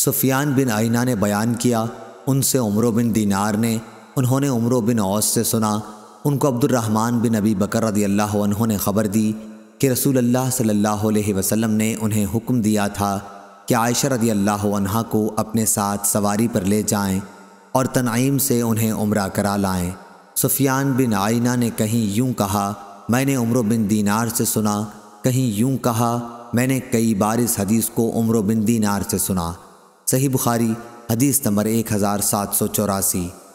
सुफियान बिन आइना ने बयान किया उनसे उम्र बिन दीनार ने उन्होंने उम्र बिन औस से सुना उनको अब्दुलरहमान बिन अबी बकर रदी अल्लाह ने ख़बर दी कि रसूल अल्लाह सल्लल्लाहु अलैहि वसल्लम ने उन्हें हुक्म दिया था कि आयशा रदी अल्लाह अनहा को अपने साथ सवारी पर ले जाएं और तनाइम से उन्हें उम्र करा लाएं सुफियान बिन आइना ने कहीं यूं कहा मैंने उम्र बिन दीनार से सुना कहीं यूं कहा मैंने कई बार इस हदीस को उम्र बिन दीनार से सुना सही बुखारी हदीस नंबर एक हज़ार सात सौ चौरासी